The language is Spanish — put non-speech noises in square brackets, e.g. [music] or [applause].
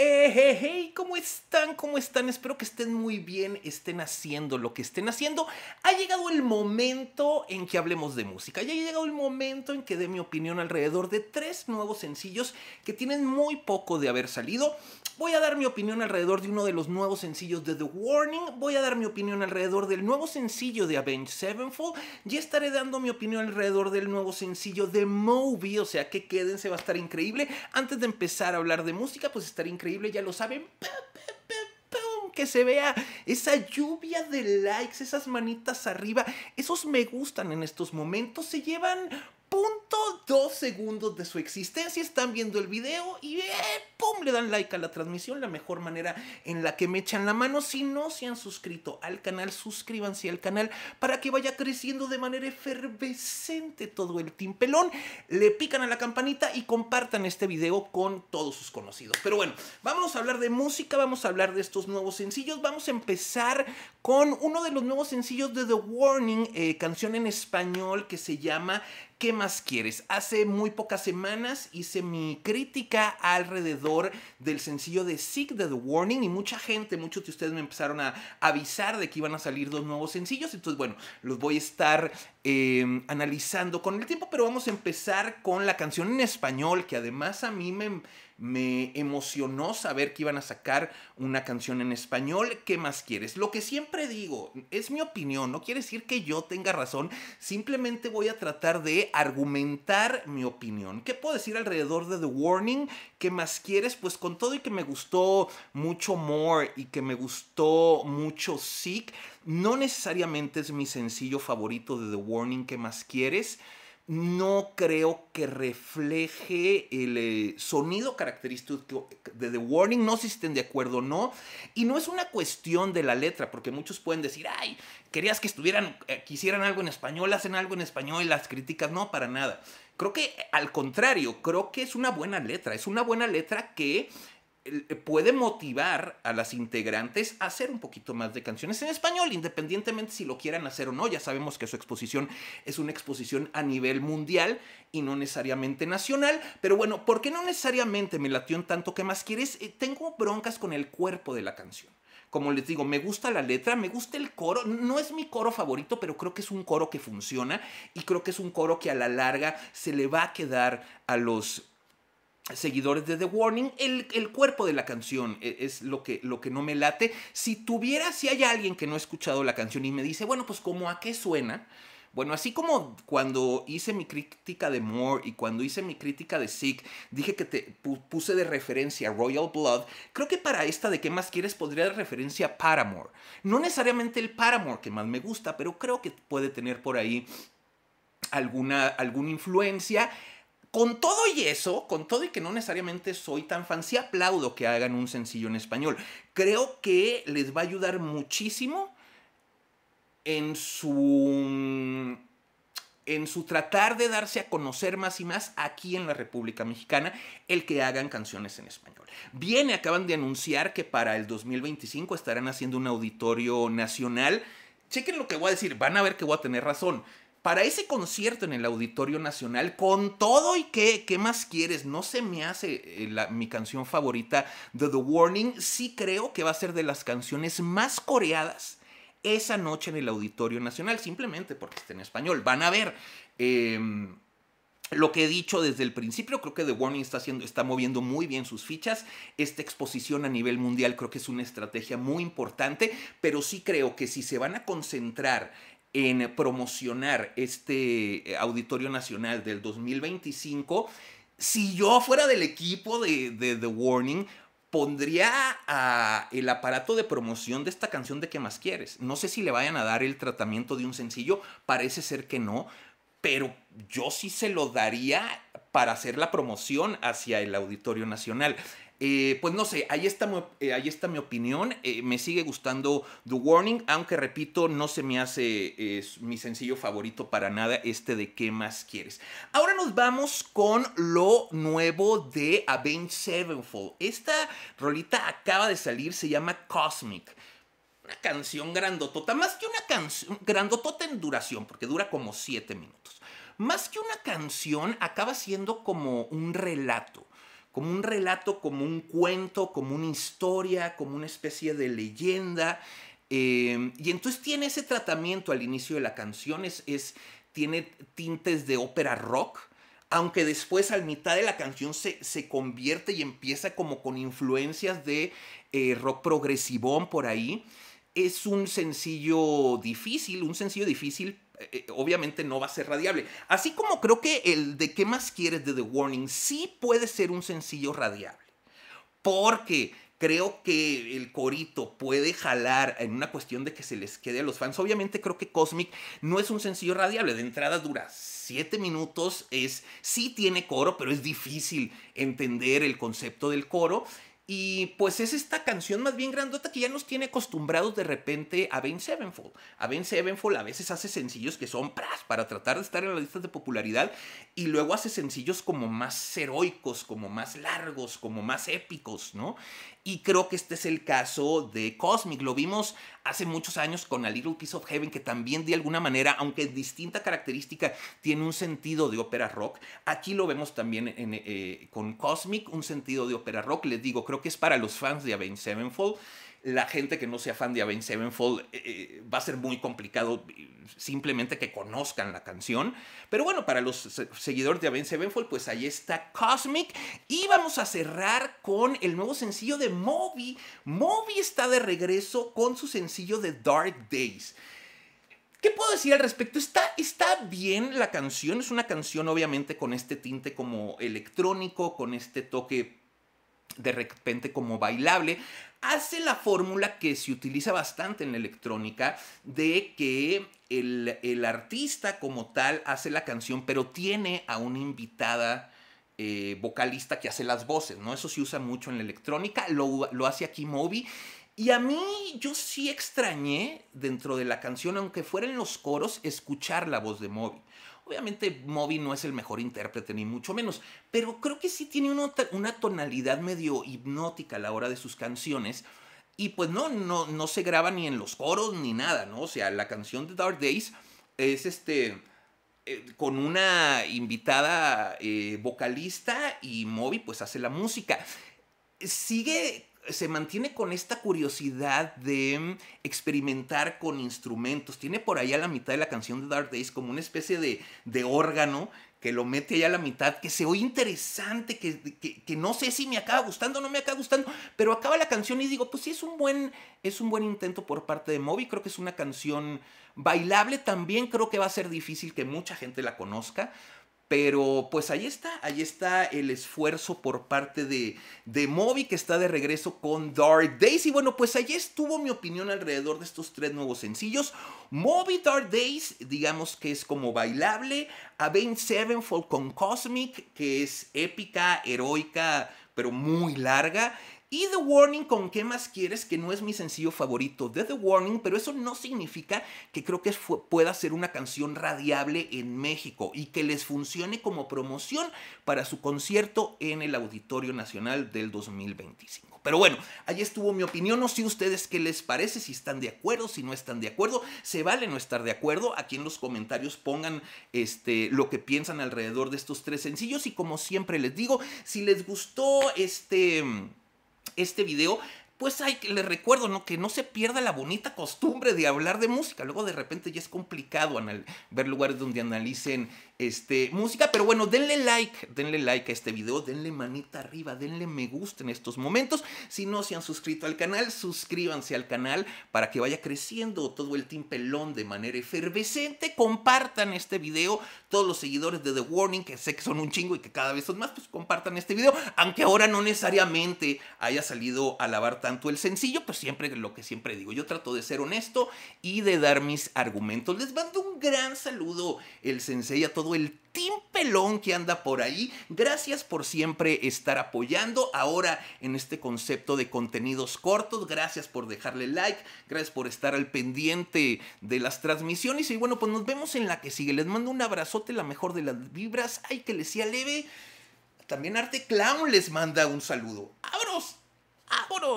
Hey, eh, hey, hey, ¿cómo están? ¿Cómo están? Espero que estén muy bien, estén haciendo lo que estén haciendo. Ha llegado el momento en que hablemos de música. Ya ha llegado el momento en que dé mi opinión alrededor de tres nuevos sencillos que tienen muy poco de haber salido. Voy a dar mi opinión alrededor de uno de los nuevos sencillos de The Warning, voy a dar mi opinión alrededor del nuevo sencillo de Avenged Sevenfold, ya estaré dando mi opinión alrededor del nuevo sencillo de Moby, o sea que quédense, va a estar increíble. Antes de empezar a hablar de música, pues estará increíble, ya lo saben [laughs] que se vea esa lluvia de likes, esas manitas arriba, esos me gustan en estos momentos, se llevan dos segundos de su existencia, están viendo el video y eh, ¡pum! le dan like a la transmisión, la mejor manera en la que me echan la mano. Si no se han suscrito al canal, suscríbanse al canal para que vaya creciendo de manera efervescente todo el timpelón. Le pican a la campanita y compartan este video con todos sus conocidos. Pero bueno, vamos a hablar de música, vamos a hablar de estos nuevos sencillos. Vamos a empezar con uno de los nuevos sencillos de The Warning, eh, canción en español que se llama ¿Qué más quieres? Hace muy pocas semanas hice mi crítica alrededor del sencillo de Sick The Warning y mucha gente, muchos de ustedes me empezaron a avisar de que iban a salir dos nuevos sencillos. Entonces, bueno, los voy a estar em, analizando con el tiempo, pero vamos a empezar con la canción en español que además a mí me me emocionó saber que iban a sacar una canción en español. ¿Qué más quieres? Lo que siempre digo, es mi opinión, no quiere decir que yo tenga razón, simplemente voy a tratar de argumentar mi opinión. ¿Qué puedo decir alrededor de The Warning? ¿Qué más quieres? Pues con todo y que me gustó mucho More y que me gustó mucho Sick, no necesariamente es mi sencillo favorito de The Warning. ¿Qué más quieres? no creo que refleje el eh, sonido característico de The Warning. No sé si estén de acuerdo o no. Y no es una cuestión de la letra, porque muchos pueden decir, ay, querías que estuvieran, eh, quisieran algo en español, hacen algo en español, Y las críticas. No, para nada. Creo que al contrario, creo que es una buena letra. Es una buena letra que eh, puede motivar a las integrantes a hacer un poquito más de canciones en español, independientemente si lo quieran hacer o no. Ya sabemos que su exposición es una exposición a nivel mundial y no necesariamente nacional. Pero bueno, ¿por qué no necesariamente me latió en tanto que más quieres? Eh, tengo broncas con el cuerpo de la canción. Como les digo, me gusta la letra, me gusta el coro. No es mi coro favorito, pero creo que es un coro que funciona y creo que es un coro que a la larga se le va a quedar a los seguidores de The Warning, el, cuerpo de la canción e, es, lo, que, lo que, no me late. Si tuviera, si hay alguien que no ha escuchado la canción y me dice, bueno, pues como a qué suena, bueno, así como cuando hice mi crítica de Moore y cuando hice mi crítica de Sick, dije que te puse de referencia Royal Blood, creo que para esta de qué más quieres podría de referencia a Paramore. No necesariamente el Paramore que más me gusta, pero creo que puede tener por ahí alguna, alguna influencia con todo y eso, con todo y que no necesariamente soy tan fan, sí aplaudo que hagan un sencillo en español. Creo que les va a ayudar muchísimo en su en su tratar de darse a conocer más y más aquí en la República Mexicana el que hagan canciones en español. Viene, acaban de anunciar que para el 2025 estarán haciendo un auditorio nacional. Chequen lo que voy a decir, van a ver que voy a tener razón para ese concierto en el Auditorio Nacional, con todo y que, ¿qué más quieres? No se me hace eh, mi canción favorita de The Warning. Sí creo que va a ser de las canciones más coreadas esa noche en el Auditorio Nacional, simplemente porque está en español. Van a ver. Em, lo que he dicho desde el principio, creo que The Warning está, haciendo, está moviendo muy bien sus fichas. Esta exposición a nivel mundial creo que es una estrategia muy importante, pero sí creo que si se van a concentrar en promocionar este eh, Auditorio Nacional del 2025, si yo fuera del equipo de, The Warning, pondría el aparato de promoción de esta canción de ¿Qué más quieres? No sé si le vayan a dar el tratamiento de un sencillo, parece ser que no, pero yo sí se lo daría para hacer la promoción hacia el Auditorio Nacional. Eh, pues no sé, ahí está, eh, ahí está mi opinión. Eh, me sigue gustando The Warning, aunque repito, no se me hace es mi sencillo favorito para nada este de ¿Qué más quieres? Ahora nos vamos con lo nuevo de Avenged Sevenfold. Esta rolita acaba de salir, se llama Cosmic una canción grandotota, más que una canción grandotota en duración, porque dura como 7 minutos. Más que una canción, acaba siendo como un relato como un relato, como un cuento, como una historia, como una especie de leyenda. Em, y entonces tiene ese tratamiento al inicio de la canción, es, tiene tintes de ópera rock, aunque después al mitad de la canción se, se convierte y empieza como con influencias de eh, rock progresivón por ahí. Es un sencillo difícil, un sencillo difícil, eh, obviamente no va a ser radiable. Así como creo que el de qué más quieres de The Warning sí puede ser un sencillo radiable. Porque creo que el corito puede jalar en una cuestión de que se les quede a los fans. Obviamente creo que Cosmic no es un sencillo radiable, de entrada dura 7 minutos, es sí tiene coro, pero es difícil entender el concepto del coro y pues es esta canción más bien grandota que ya nos tiene acostumbrados de repente a Ben Sevenfold. A Ben Sevenfold a veces hace sencillos que son pras para tratar de estar en las listas de popularidad y luego hace sencillos como más heroicos, como más largos, como más épicos, ¿no? Y creo que este es el caso de Cosmic. Lo vimos hace muchos años con A Little Piece of Heaven, que también de alguna manera, aunque distinta característica, tiene un sentido de ópera rock. Aquí lo vemos también eh, con Cosmic, un sentido de ópera rock. Les digo, creo que es para los fans de Avenged Sevenfold la gente que no sea fan de Avenged Sevenfold eh, eh, va a ser muy complicado eh, simplemente que conozcan la canción. Pero bueno, para los seguidores de Avenged Sevenfold, pues ahí está Cosmic. Y vamos a cerrar con el nuevo sencillo de Moby. Moby está de regreso con su sencillo de Dark Days. ¿Qué puedo decir al respecto? Está, está bien la canción, es una canción obviamente con este tinte como electrónico, con este toque de repente como bailable, hace la fórmula que se utiliza bastante en la electrónica de que el, artista como tal hace la canción, pero tiene a una invitada. Eh, vocalista que hace las voces, ¿no? Eso se usa mucho en la electrónica, lo, lo hace aquí Moby. Y a mí yo sí extrañé dentro de la canción, aunque fueran los coros, escuchar la voz de Moby. Obviamente Moby no es el mejor intérprete, ni mucho menos, pero creo que sí tiene una, tonalidad medio hipnótica a la hora de sus canciones. Y pues no, no, no se graba ni en los coros ni nada, ¿no? O sea, la canción de Dark Days es este eh, con una invitada eh, vocalista y Moby pues hace la música. Sigue se mantiene con esta curiosidad de mm, experimentar con instrumentos. Tiene por ahí a la mitad de la canción de Dark Days como una especie de, de órgano que lo mete allá a la mitad, que se oye interesante, que, no sé si me acaba gustando o no me acaba gustando, pero acaba la canción y digo, pues sí, es un buen, es un buen intento por parte de Moby, creo que es una canción bailable, también creo que va a ser difícil que mucha gente la conozca, pero pues ahí está, ahí está el esfuerzo por parte de, de Moby que está de regreso con Dark Days. Y bueno, pues ahí estuvo mi opinión alrededor de estos tres nuevos sencillos. Moby Dark Days, digamos que es como bailable. Avenged Sevenfold con Cosmic, que es épica, heroica, pero muy larga. Y The Warning con qué más quieres, que no es mi sencillo favorito de The Warning, pero eso no significa que creo que pueda ser una canción radiable en México y que les funcione como promoción para su concierto en el Auditorio Nacional del 2025. Pero bueno, ahí estuvo mi opinión, no sé ustedes qué les parece, si están de acuerdo, si no están de acuerdo, se vale no estar de acuerdo, aquí en los comentarios pongan este, lo que piensan alrededor de estos tres sencillos y como siempre les digo, si les gustó este este video, pues hay que les recuerdo ¿no? que no se pierda la bonita costumbre de hablar de música. Luego de repente ya es complicado ver lugares donde analicen este, música. Pero bueno, denle like, denle like a este video, denle manita arriba, denle me gusta en estos momentos. Si no se han suscrito al canal, suscríbanse al canal para que vaya creciendo todo el Team Pelón de manera efervescente. Compartan este video, todos los seguidores de The Warning, que sé que son un chingo y que cada vez son más, pues compartan este video. Aunque ahora no necesariamente haya salido a lavar tanto el sencillo, pues siempre lo que siempre digo, yo trato de ser honesto y de dar mis argumentos. Les mando un gran saludo el sensei a todos el Tim pelón que anda por ahí. Gracias por siempre estar apoyando ahora en este concepto de contenidos cortos. Gracias por dejarle like. Gracias por estar al pendiente de las transmisiones. Y bueno, pues nos vemos en la que sigue. Les mando un abrazote, la mejor de las vibras. Ay, que les sea leve. También Arte Clown les manda un saludo. ¡Abros! ¡Abros!